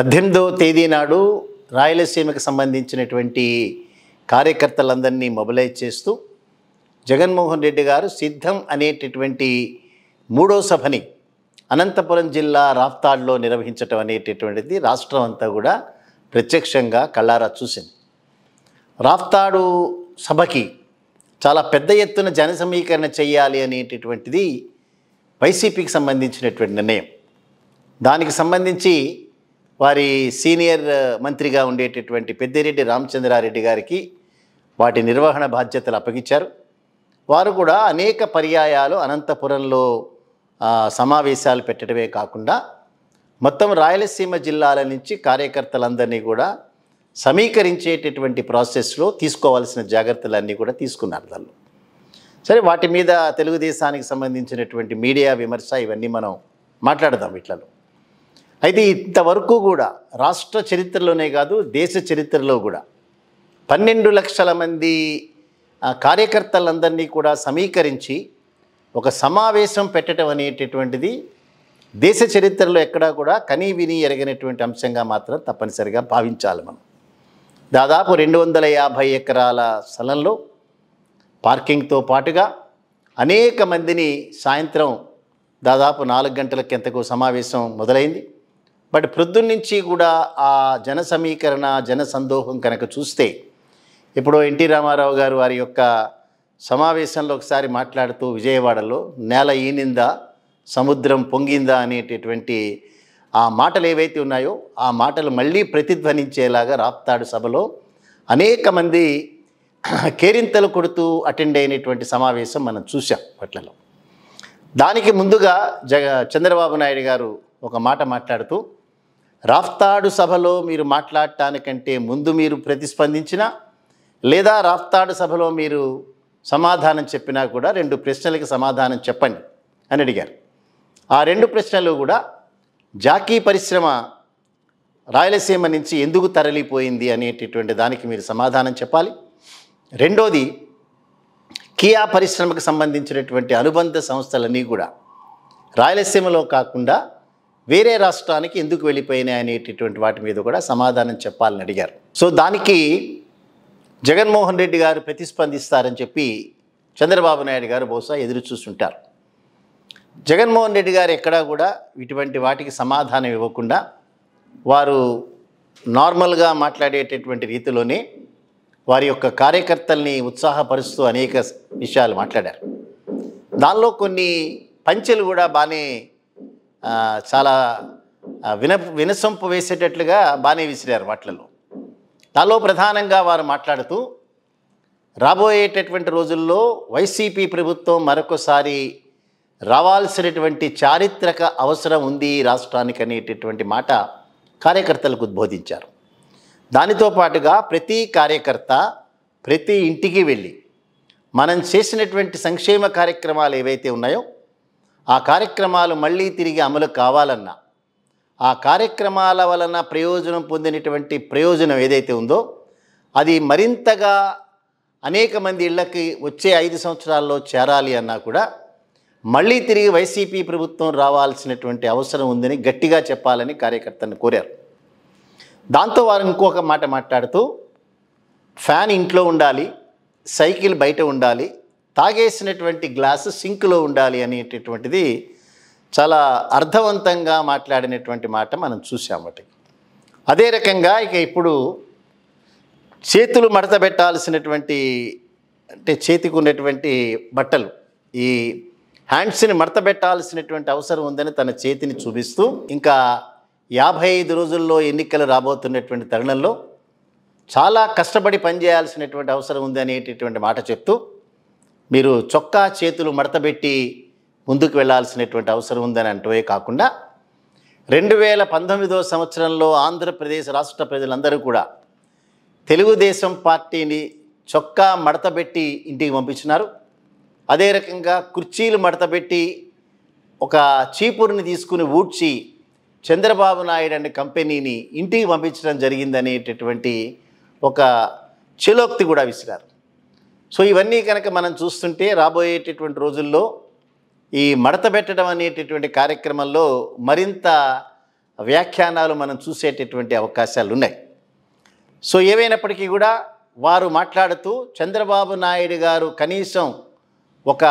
పద్దెనిమిదవ తేదీ నాడు రాయలసీమకు సంబంధించినటువంటి కార్యకర్తలందరినీ మొబిలైజ్ చేస్తూ జగన్మోహన్ రెడ్డి గారు సిద్ధం అనేటటువంటి మూడో సభని అనంతపురం జిల్లా రాఫ్తాడ్లో నిర్వహించటం అనేటటువంటిది రాష్ట్రం అంతా కూడా ప్రత్యక్షంగా కళ్ళారా చూసింది రాఫ్తాడు సభకి చాలా పెద్ద ఎత్తున జన సమీకరణ చేయాలి అనేటటువంటిది వైసీపీకి సంబంధించినటువంటి నిర్ణయం దానికి సంబంధించి వారి సీనియర్ మంత్రిగా ఉండేటటువంటి పెద్దిరెడ్డి రామచంద్రారెడ్డి గారికి వాటి నిర్వహణ బాధ్యతలు అప్పగించారు వారు కూడా అనేక పర్యాయాలు అనంతపురంలో సమావేశాలు పెట్టడమే కాకుండా మొత్తం రాయలసీమ జిల్లాల నుంచి కార్యకర్తలందరినీ కూడా సమీకరించేటటువంటి ప్రాసెస్లో తీసుకోవాల్సిన జాగ్రత్తలన్నీ కూడా తీసుకున్నారు దానిలో సరే వాటి మీద తెలుగుదేశానికి సంబంధించినటువంటి మీడియా విమర్శ ఇవన్నీ మనం మాట్లాడదాం వీటిలో అయితే ఇంతవరకు కూడా రాష్ట్ర చరిత్రలోనే కాదు దేశ చరిత్రలో కూడా పన్నెండు లక్షల మంది కార్యకర్తలందరినీ కూడా సమీకరించి ఒక సమావేశం పెట్టడం అనేటటువంటిది దేశ చరిత్రలో ఎక్కడా కూడా కనీ విని ఎరగనటువంటి అంశంగా మాత్రం తప్పనిసరిగా భావించాలి మనం దాదాపు రెండు వందల యాభై ఎకరాల స్థలంలో పార్కింగ్తో పాటుగా అనేక మందిని సాయంత్రం దాదాపు నాలుగు గంటల ఎంతకు సమావేశం మొదలైంది బట్ ప్రొద్దున్నుంచి కూడా ఆ జన సమీకరణ జన సందోహం కనుక చూస్తే ఇప్పుడు ఎన్టీ రామారావు గారు వారి యొక్క సమావేశంలో ఒకసారి మాట్లాడుతూ విజయవాడలో నేల ఈనిందా సముద్రం పొంగిందా అనేటటువంటి ఆ మాటలు ఏవైతే ఉన్నాయో ఆ మాటలు మళ్ళీ ప్రతిధ్వనించేలాగా రాప్తాడు సభలో అనేక మంది కేరింతలు కొడుతూ అటెండ్ అయినటువంటి సమావేశం మనం చూసాం పట్లలో దానికి ముందుగా జగ చంద్రబాబు నాయుడు గారు ఒక మాట మాట్లాడుతూ రాఫ్తాడు సభలో మీరు మాట్లాడటానికంటే ముందు మీరు ప్రతిస్పందించినా లేదా రాఫ్తాడు సభలో మీరు సమాధానం చెప్పినా కూడా రెండు ప్రశ్నలకు సమాధానం చెప్పండి అని అడిగారు ఆ రెండు ప్రశ్నలు కూడా జాకీ పరిశ్రమ రాయలసీమ నుంచి ఎందుకు తరలిపోయింది అనేటటువంటి దానికి మీరు సమాధానం చెప్పాలి రెండోది కియా పరిశ్రమకు సంబంధించినటువంటి అనుబంధ సంస్థలన్నీ కూడా రాయలసీమలో కాకుండా వేరే రాష్ట్రానికి ఎందుకు వెళ్ళిపోయినాయి అనేటటువంటి వాటి మీద కూడా సమాధానం చెప్పాలని అడిగారు సో దానికి జగన్మోహన్ రెడ్డి గారు ప్రతిస్పందిస్తారని చెప్పి చంద్రబాబు నాయుడు గారు బహుశా ఎదురు చూస్తుంటారు జగన్మోహన్ రెడ్డి గారు ఎక్కడా కూడా ఇటువంటి వాటికి సమాధానం ఇవ్వకుండా వారు నార్మల్గా మాట్లాడేటటువంటి రీతిలోనే వారి యొక్క కార్యకర్తల్ని ఉత్సాహపరుస్తూ అనేక విషయాలు మాట్లాడారు దానిలో కొన్ని పంచెలు కూడా బాగానే చాలా విన వినసొంపు వేసేటట్లుగా బాగానే విసిరారు వాటిలో తాలో ప్రధానంగా వారు మాట్లాడుతూ రాబోయేటటువంటి రోజుల్లో వైసీపీ ప్రభుత్వం మరొకసారి రావాల్సినటువంటి చారిత్రక అవసరం ఉంది రాష్ట్రానికి అనేటటువంటి మాట కార్యకర్తలకు ఉద్బోధించారు దానితో పాటుగా ప్రతి కార్యకర్త ప్రతి ఇంటికి వెళ్ళి మనం చేసినటువంటి సంక్షేమ కార్యక్రమాలు ఏవైతే ఉన్నాయో ఆ కార్యక్రమాలు మళ్ళీ తిరిగి అమలు కావాలన్నా ఆ కార్యక్రమాల వలన ప్రయోజనం పొందినటువంటి ప్రయోజనం ఏదైతే ఉందో అది మరింతగా అనేక మంది ఇళ్లకి వచ్చే ఐదు సంవత్సరాల్లో చేరాలి అన్నా కూడా మళ్ళీ తిరిగి వైసీపీ ప్రభుత్వం రావాల్సినటువంటి అవసరం ఉందని గట్టిగా చెప్పాలని కార్యకర్తను కోరారు దాంతో వారు ఇంకొక మాట మాట్లాడుతూ ఫ్యాన్ ఇంట్లో ఉండాలి సైకిల్ బయట ఉండాలి తాగేసినటువంటి గ్లాసు సింక్లో ఉండాలి అనేటటువంటిది చాలా అర్థవంతంగా మాట్లాడినటువంటి మాట మనం చూసాం అదే రకంగా ఇక ఇప్పుడు చేతులు మడత పెట్టాల్సినటువంటి అంటే చేతికి ఉన్నటువంటి బట్టలు ఈ హ్యాండ్స్ని మడత పెట్టాల్సినటువంటి అవసరం ఉందని తన చేతిని చూపిస్తూ ఇంకా యాభై ఐదు రోజుల్లో ఎన్నికలు రాబోతున్నటువంటి తరుణంలో చాలా కష్టపడి పనిచేయాల్సినటువంటి అవసరం ఉంది అనేటటువంటి మాట చెప్తూ మీరు చొక్కా చేతులు మడతబెట్టి ముందుకు వెళ్లాల్సినటువంటి అవసరం ఉందని అంటవే కాకుండా రెండు వేల పంతొమ్మిదో సంవత్సరంలో ఆంధ్రప్రదేశ్ రాష్ట్ర ప్రజలందరూ కూడా తెలుగుదేశం పార్టీని చొక్కా మడతబెట్టి ఇంటికి పంపించినారు అదే రకంగా కుర్చీలు మడతబెట్టి ఒక చీపురుని తీసుకుని ఊడ్చి చంద్రబాబు నాయుడు అనే కంపెనీని ఇంటికి పంపించడం జరిగిందనేటటువంటి ఒక చిలోక్తి కూడా విసిరారు సో ఇవన్నీ కనుక మనం చూస్తుంటే రాబోయేటటువంటి రోజుల్లో ఈ మడత పెట్టడం అనేటటువంటి కార్యక్రమంలో మరింత వ్యాఖ్యానాలు మనం చూసేటటువంటి అవకాశాలు ఉన్నాయి సో ఏవైనప్పటికీ కూడా వారు మాట్లాడుతూ చంద్రబాబు నాయుడు గారు కనీసం ఒక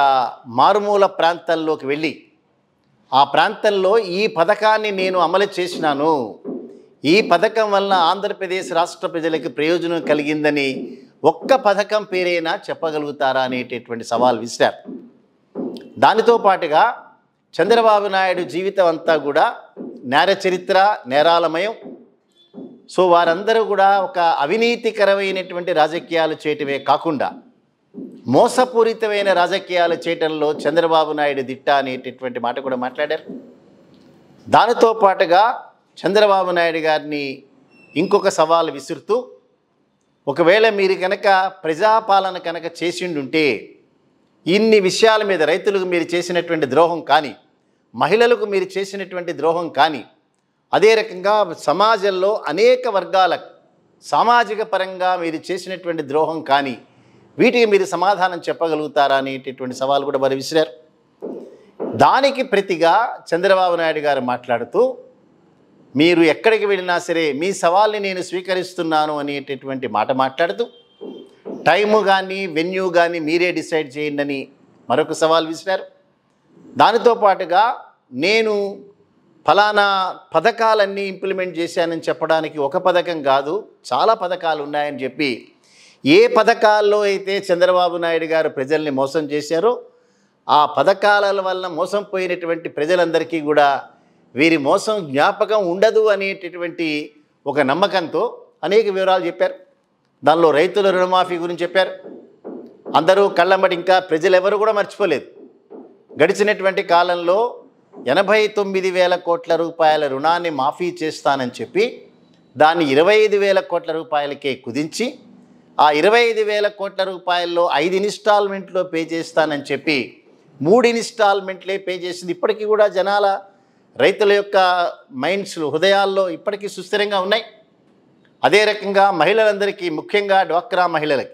మారుమూల ప్రాంతంలోకి వెళ్ళి ఆ ప్రాంతంలో ఈ పథకాన్ని నేను అమలు చేసినాను ఈ పథకం వలన ఆంధ్రప్రదేశ్ రాష్ట్ర ప్రజలకు ప్రయోజనం కలిగిందని ఒక్క పథకం పేరైనా చెప్పగలుగుతారా అనేటటువంటి సవాల్ విసిరారు దానితో పాటుగా చంద్రబాబు నాయుడు జీవితం అంతా కూడా నేర చరిత్ర నేరాలమయం సో వారందరూ కూడా ఒక అవినీతికరమైనటువంటి రాజకీయాలు చేయటమే కాకుండా మోసపూరితమైన రాజకీయాలు చేయటంలో చంద్రబాబు నాయుడు దిట్ట అనేటటువంటి మాట కూడా మాట్లాడారు దానితో పాటుగా చంద్రబాబు నాయుడు గారిని ఇంకొక సవాల్ విసురుతూ ఒకవేళ మీరు కనుక ప్రజాపాలన కనుక చేసిండుంటే ఇన్ని విషయాల మీద రైతులకు మీరు చేసినటువంటి ద్రోహం కానీ మహిళలకు మీరు చేసినటువంటి ద్రోహం కానీ అదే రకంగా సమాజంలో అనేక వర్గాల సామాజిక పరంగా మీరు చేసినటువంటి ద్రోహం కానీ వీటికి మీరు సమాధానం చెప్పగలుగుతారా అనేటటువంటి సవాలు కూడా వారు విసిరారు దానికి ప్రతిగా చంద్రబాబు నాయుడు గారు మాట్లాడుతూ మీరు ఎక్కడికి వెళ్ళినా సరే మీ సవాల్ని నేను స్వీకరిస్తున్నాను అనేటటువంటి మాట మాట్లాడుతూ టైము కానీ వెన్యూ కానీ మీరే డిసైడ్ చేయండి అని మరొక సవాల్ విసిరారు దానితో పాటుగా నేను ఫలానా పథకాలన్నీ ఇంప్లిమెంట్ చేశానని చెప్పడానికి ఒక పథకం కాదు చాలా పథకాలు ఉన్నాయని చెప్పి ఏ పథకాల్లో అయితే చంద్రబాబు నాయుడు గారు ప్రజల్ని మోసం చేశారో ఆ పథకాల వలన మోసం పోయినటువంటి ప్రజలందరికీ కూడా వీరి మోసం జ్ఞాపకం ఉండదు అనేటటువంటి ఒక నమ్మకంతో అనేక వివరాలు చెప్పారు దానిలో రైతుల రుణమాఫీ గురించి చెప్పారు అందరూ కళ్ళంబడి ఇంకా ప్రజలెవరూ కూడా మర్చిపోలేదు గడిచినటువంటి కాలంలో ఎనభై తొమ్మిది వేల కోట్ల రూపాయల రుణాన్ని మాఫీ చేస్తానని చెప్పి దాన్ని ఇరవై ఐదు వేల కోట్ల రూపాయలకే కుదించి ఆ ఇరవై ఐదు వేల కోట్ల రూపాయల్లో ఐదు ఇన్స్టాల్మెంట్లో పే చేస్తానని చెప్పి మూడు ఇన్స్టాల్మెంట్లే పే చేసింది ఇప్పటికీ కూడా జనాల రైతుల యొక్క మైండ్స్ హృదయాల్లో ఇప్పటికీ సుస్థిరంగా ఉన్నాయి అదే రకంగా మహిళలందరికీ ముఖ్యంగా డ్వాక్రా మహిళలకి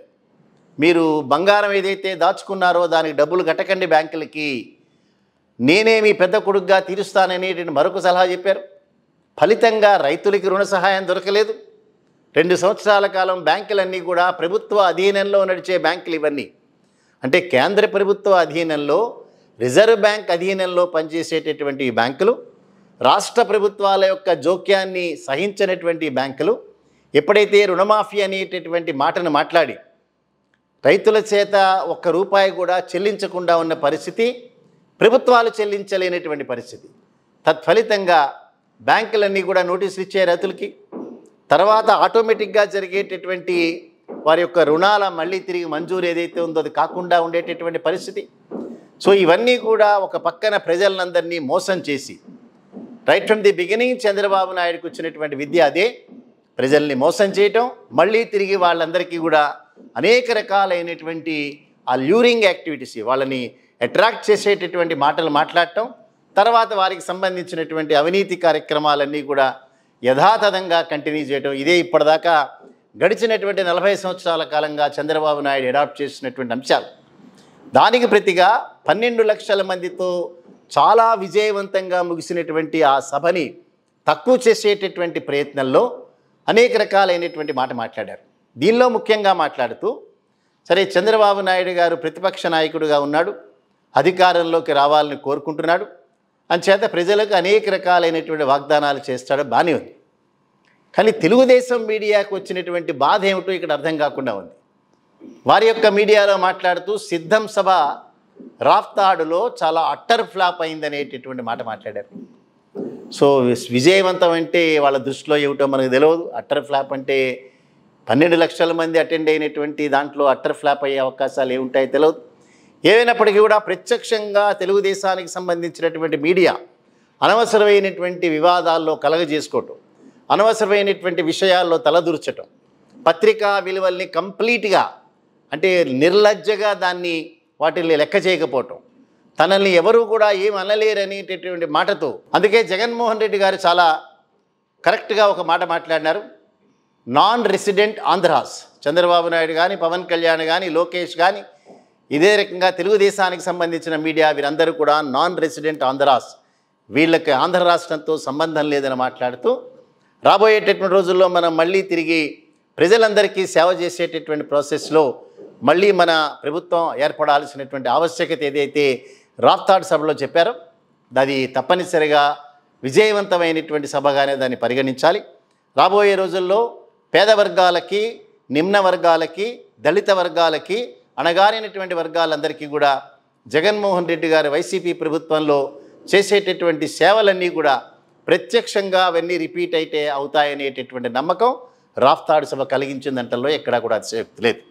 మీరు బంగారం ఏదైతే దాచుకున్నారో దానికి డబ్బులు కట్టకండి బ్యాంకులకి నేనే మీ పెద్ద కొడుకుగా తీరుస్తాననేటువంటి మరొక సలహా చెప్పారు ఫలితంగా రైతులకి రుణ సహాయం దొరకలేదు రెండు సంవత్సరాల కాలం బ్యాంకులన్నీ కూడా ప్రభుత్వ అధీనంలో నడిచే బ్యాంకులు ఇవన్నీ అంటే కేంద్ర ప్రభుత్వ అధీనంలో రిజర్వ్ బ్యాంక్ అధీనంలో పనిచేసేటటువంటి బ్యాంకులు రాష్ట్ర ప్రభుత్వాల యొక్క జోక్యాన్ని సహించినటువంటి బ్యాంకులు ఎప్పుడైతే రుణమాఫీ అనేటటువంటి మాటను మాట్లాడి రైతుల చేత ఒక్క రూపాయి కూడా చెల్లించకుండా ఉన్న పరిస్థితి ప్రభుత్వాలు చెల్లించలేనటువంటి పరిస్థితి తత్ఫలితంగా బ్యాంకులన్నీ కూడా నోటీసులు ఇచ్చే రైతులకి తర్వాత ఆటోమేటిక్గా జరిగేటటువంటి వారి యొక్క రుణాల మళ్ళీ తిరిగి మంజూరు ఏదైతే ఉందో అది కాకుండా ఉండేటటువంటి పరిస్థితి సో ఇవన్నీ కూడా ఒక పక్కన ప్రజలందరినీ మోసం చేసి right from the beginning Chandrababu నాయుడుకు వచ్చినటువంటి విద్య అదే ప్రజల్ని మోసం చేయటం మళ్ళీ తిరిగి వాళ్ళందరికీ కూడా అనేక రకాలైనటువంటి ఆ ల్యూరింగ్ యాక్టివిటీస్ వాళ్ళని అట్రాక్ట్ చేసేటటువంటి మాటలు మాట్లాడటం తర్వాత వారికి సంబంధించినటువంటి అవినీతి కార్యక్రమాలన్నీ కూడా యథాతథంగా కంటిన్యూ చేయటం ఇదే ఇప్పటిదాకా గడిచినటువంటి నలభై సంవత్సరాల కాలంగా చంద్రబాబు నాయుడు అడాప్ట్ చేసినటువంటి అంశాలు దానికి ప్రతిగా పన్నెండు లక్షల మందితో చాలా విజయవంతంగా ముగిసినటువంటి ఆ సభని తక్కువ చేసేటటువంటి ప్రయత్నంలో అనేక రకాలైనటువంటి మాట మాట్లాడారు దీనిలో ముఖ్యంగా మాట్లాడుతూ సరే చంద్రబాబు నాయుడు గారు ప్రతిపక్ష నాయకుడిగా ఉన్నాడు అధికారంలోకి రావాలని కోరుకుంటున్నాడు అంచేత ప్రజలకు అనేక రకాలైనటువంటి వాగ్దానాలు చేస్తాడు బాగానే ఉంది కానీ తెలుగుదేశం మీడియాకు వచ్చినటువంటి బాధ ఏమిటో ఇక్కడ అర్థం కాకుండా ఉంది వారి యొక్క మీడియాలో మాట్లాడుతూ సిద్ధం సభ రాఫ్తాడులో చాలా అట్టర్ ఫ్లాప్ అయింది అనేటటువంటి మాట మాట్లాడారు సో విజయవంతం అంటే వాళ్ళ దృష్టిలో ఏమిటో మనకు తెలియదు అట్టర్ ఫ్లాప్ అంటే పన్నెండు లక్షల మంది అటెండ్ అయినటువంటి దాంట్లో అట్టర్ ఫ్లాప్ అయ్యే అవకాశాలు ఏముంటాయో తెలియదు ఏమైనప్పటికీ కూడా ప్రత్యక్షంగా తెలుగుదేశానికి సంబంధించినటువంటి మీడియా అనవసరమైనటువంటి వివాదాల్లో కలగజేసుకోవటం అనవసరమైనటువంటి విషయాల్లో తలదూర్చటం పత్రికా విలువల్ని కంప్లీట్గా అంటే నిర్లజ్జగా దాన్ని వాటిని లెక్క చేయకపోవటం తనల్ని ఎవరూ కూడా ఏం అనలేరనేటటువంటి మాటతో అందుకే జగన్మోహన్ రెడ్డి గారు చాలా కరెక్ట్గా ఒక మాట మాట్లాడినారు నాన్ రెసిడెంట్ ఆంధ్రాస్ చంద్రబాబు నాయుడు కానీ పవన్ కళ్యాణ్ కానీ లోకేష్ కానీ ఇదే రకంగా తెలుగుదేశానికి సంబంధించిన మీడియా వీరందరూ కూడా నాన్ రెసిడెంట్ ఆంధ్రాస్ వీళ్ళకి ఆంధ్ర రాష్ట్రంతో సంబంధం లేదని మాట్లాడుతూ రాబోయేటటువంటి రోజుల్లో మనం మళ్ళీ తిరిగి ప్రజలందరికీ సేవ చేసేటటువంటి ప్రాసెస్లో మళ్ళీ మన ప్రభుత్వం ఏర్పడాల్సినటువంటి ఆవశ్యకత ఏదైతే రాఫ్తాడ్ సభలో చెప్పారో అది తప్పనిసరిగా విజయవంతమైనటువంటి సభగానే దాన్ని పరిగణించాలి రాబోయే రోజుల్లో పేద వర్గాలకి నిమ్న వర్గాలకి దళిత వర్గాలకి అణగారినటువంటి వర్గాలందరికీ కూడా జగన్మోహన్ రెడ్డి గారు వైసీపీ ప్రభుత్వంలో చేసేటటువంటి సేవలన్నీ కూడా ప్రత్యక్షంగా అవన్నీ రిపీట్ అయితే అవుతాయనేటటువంటి నమ్మకం రాఫ్తాడు సభ కలిగించిందంటల్లో ఎక్కడా కూడా అతిశక్తి లేదు